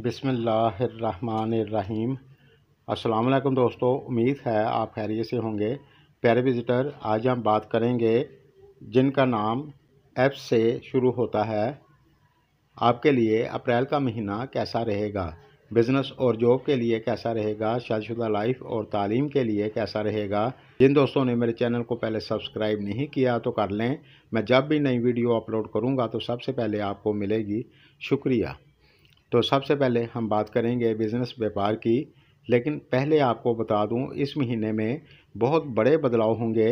बिसमीम असलकम दोस्तों उम्मीद है आप खैरियत से होंगे प्यारे विज़िटर आज हम बात करेंगे जिनका नाम एफ से शुरू होता है आपके लिए अप्रैल का महीना कैसा रहेगा बिज़नेस और जॉब के लिए कैसा रहेगा शादीशुदा लाइफ और तालीम के लिए कैसा रहेगा जिन दोस्तों ने मेरे चैनल को पहले सब्सक्राइब नहीं किया तो कर लें मैं जब भी नई वीडियो अपलोड करूँगा तो सबसे पहले आपको मिलेगी शुक्रिया तो सबसे पहले हम बात करेंगे बिज़नेस व्यापार की लेकिन पहले आपको बता दूं इस महीने में बहुत बड़े बदलाव होंगे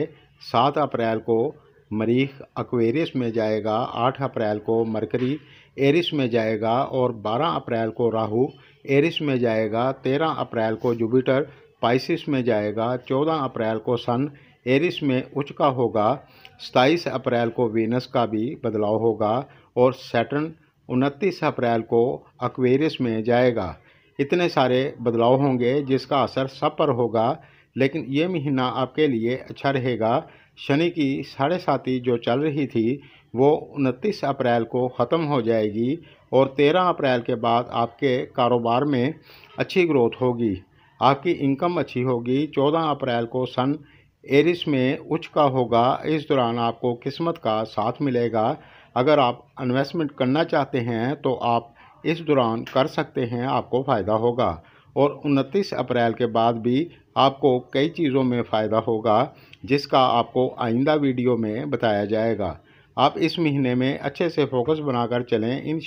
सात अप्रैल को मरीख अक्वेरियस में जाएगा आठ अप्रैल को मरकरी एरिस में जाएगा और बारह अप्रैल को राहु एरिस में जाएगा तेरह अप्रैल को जुपिटर पाइसिस में जाएगा चौदह अप्रैल को सन एरिस में उच्च का होगा सताईस अप्रैल को वीनस का भी बदलाव होगा और सैटर्न उनतीस अप्रैल को अक्वेरियस में जाएगा इतने सारे बदलाव होंगे जिसका असर सब पर होगा लेकिन ये महीना आपके लिए अच्छा रहेगा शनि की साढ़े साथी जो चल रही थी वो उनतीस अप्रैल को ख़त्म हो जाएगी और तेरह अप्रैल के बाद आपके कारोबार में अच्छी ग्रोथ होगी आपकी इनकम अच्छी होगी चौदह अप्रैल को सन एरिस में उच्च का होगा इस दौरान आपको किस्मत का साथ मिलेगा अगर आप इन्वेस्टमेंट करना चाहते हैं तो आप इस दौरान कर सकते हैं आपको फ़ायदा होगा और उनतीस अप्रैल के बाद भी आपको कई चीज़ों में फ़ायदा होगा जिसका आपको आइंदा वीडियो में बताया जाएगा आप इस महीने में अच्छे से फोकस बनाकर चलें इन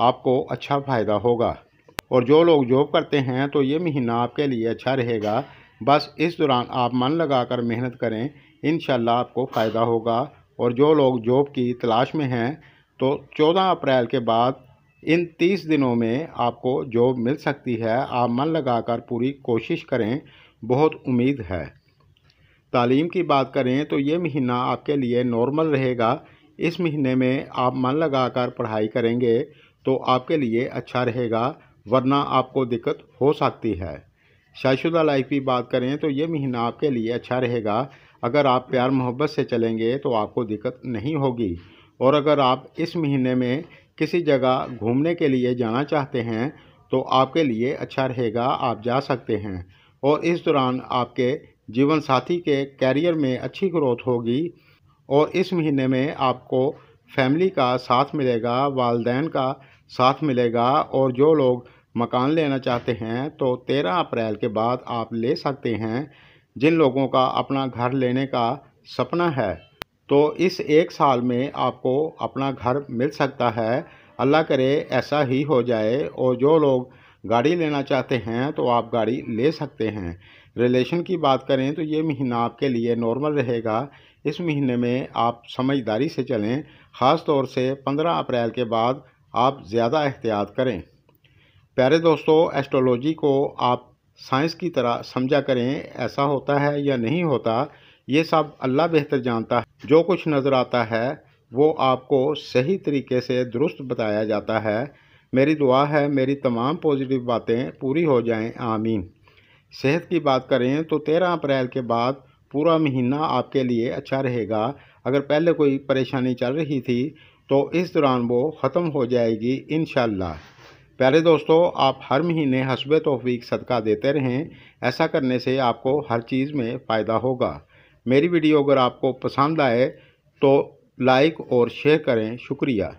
आपको अच्छा फ़ायदा होगा और जो लोग जॉब करते हैं तो ये महीना आपके लिए अच्छा रहेगा बस इस दौरान आप मन लगाकर मेहनत करें इन आपको फ़ायदा होगा और जो लोग जॉब की तलाश में हैं तो 14 अप्रैल के बाद इन 30 दिनों में आपको जॉब मिल सकती है आप मन लगाकर पूरी कोशिश करें बहुत उम्मीद है तालीम की बात करें तो ये महीना आपके लिए नॉर्मल रहेगा इस महीने में आप मन लगाकर पढ़ाई करेंगे तो आपके लिए अच्छा रहेगा वरना आपको दिक्कत हो सकती है शायशुदा लाइफ की बात करें तो ये महीना आपके लिए अच्छा रहेगा अगर आप प्यार मोहब्बत से चलेंगे तो आपको दिक्कत नहीं होगी और अगर आप इस महीने में किसी जगह घूमने के लिए जाना चाहते हैं तो आपके लिए अच्छा रहेगा आप जा सकते हैं और इस दौरान आपके जीवन साथी के कैरियर में अच्छी ग्रोथ होगी और इस महीने में आपको फैमिली का साथ मिलेगा वालदेन का साथ मिलेगा और जो लोग मकान लेना चाहते हैं तो 13 अप्रैल के बाद आप ले सकते हैं जिन लोगों का अपना घर लेने का सपना है तो इस एक साल में आपको अपना घर मिल सकता है अल्लाह करे ऐसा ही हो जाए और जो लोग गाड़ी लेना चाहते हैं तो आप गाड़ी ले सकते हैं रिलेशन की बात करें तो ये महीना आपके लिए नॉर्मल रहेगा इस महीने में आप समझदारी से चलें ख़ास तौर से 15 अप्रैल के बाद आप ज़्यादा एहतियात करें प्यारे दोस्तों एस्ट्रोलॉजी को आप साइंस की तरह समझा करें ऐसा होता है या नहीं होता ये सब अल्लाह बेहतर जानता है जो कुछ नज़र आता है वो आपको सही तरीके से दुरुस्त बताया जाता है मेरी दुआ है मेरी तमाम पॉजिटिव बातें पूरी हो जाएं आमीन सेहत की बात करें तो तेरह अप्रैल के बाद पूरा महीना आपके लिए अच्छा रहेगा अगर पहले कोई परेशानी चल रही थी तो इस दौरान वो ख़त्म हो जाएगी इन प्यारे दोस्तों आप हर महीने हसब तोफीक सदका देते रहें ऐसा करने से आपको हर चीज़ में फ़ायदा होगा मेरी वीडियो अगर आपको पसंद आए तो लाइक और शेयर करें शुक्रिया